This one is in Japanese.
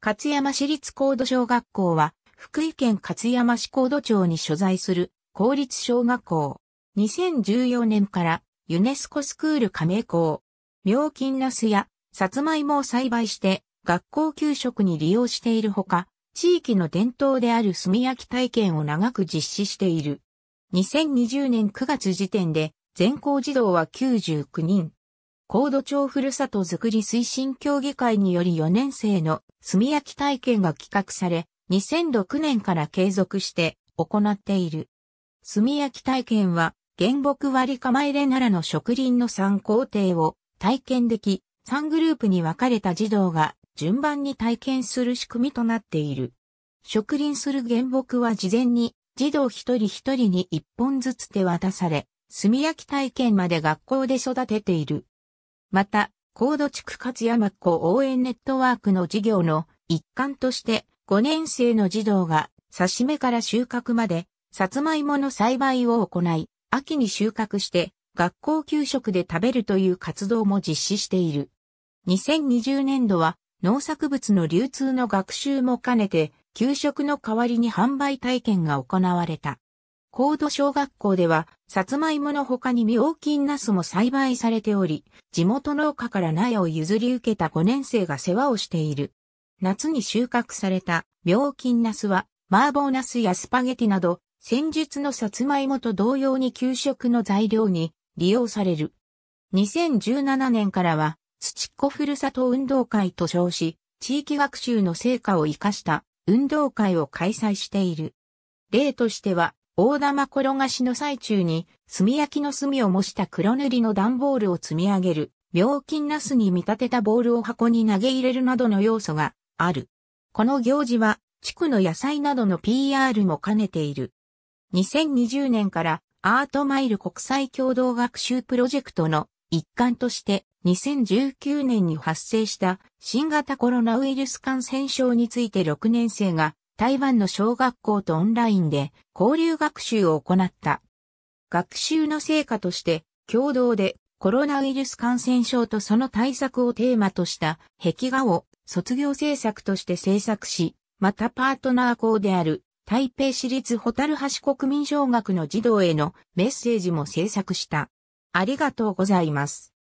勝山市立高度小学校は、福井県勝山市高度町に所在する公立小学校。2014年からユネスコスクール加盟校。妙金ナスやサツマイモを栽培して学校給食に利用しているほか、地域の伝統である炭焼き体験を長く実施している。2020年9月時点で全校児童は99人。高度町ふるさとづくり推進協議会により4年生の炭焼き体験が企画され、2006年から継続して行っている。炭焼き体験は、原木割り構えれ奈良の植林の3工程を体験でき、3グループに分かれた児童が順番に体験する仕組みとなっている。植林する原木は事前に児童一人一人に1本ずつ手渡され、炭焼き体験まで学校で育てている。また、高度地区活山っ子応援ネットワークの事業の一環として、5年生の児童が、刺し目から収穫まで、さつまいもの栽培を行い、秋に収穫して、学校給食で食べるという活動も実施している。2020年度は、農作物の流通の学習も兼ねて、給食の代わりに販売体験が行われた。高度小学校では、さつまいもの他に妙金ナスも栽培されており、地元農家から苗を譲り受けた5年生が世話をしている。夏に収穫された妙金ナスは、麻婆ナスやスパゲティなど、先日のさつまいもと同様に給食の材料に利用される。2017年からは、土っ子ふるさと運動会と称し、地域学習の成果を活かした運動会を開催している。例としては、大玉転がしの最中に、炭焼きの炭を模した黒塗りの段ボールを積み上げる、病菌ナスに見立てたボールを箱に投げ入れるなどの要素がある。この行事は、地区の野菜などの PR も兼ねている。2020年からアートマイル国際共同学習プロジェクトの一環として2019年に発生した新型コロナウイルス感染症について6年生が台湾の小学校とオンラインで交流学習を行った。学習の成果として共同でコロナウイルス感染症とその対策をテーマとした壁画を卒業制作として制作し、またパートナー校である台北市立ホタル橋国民小学の児童へのメッセージも制作した。ありがとうございます。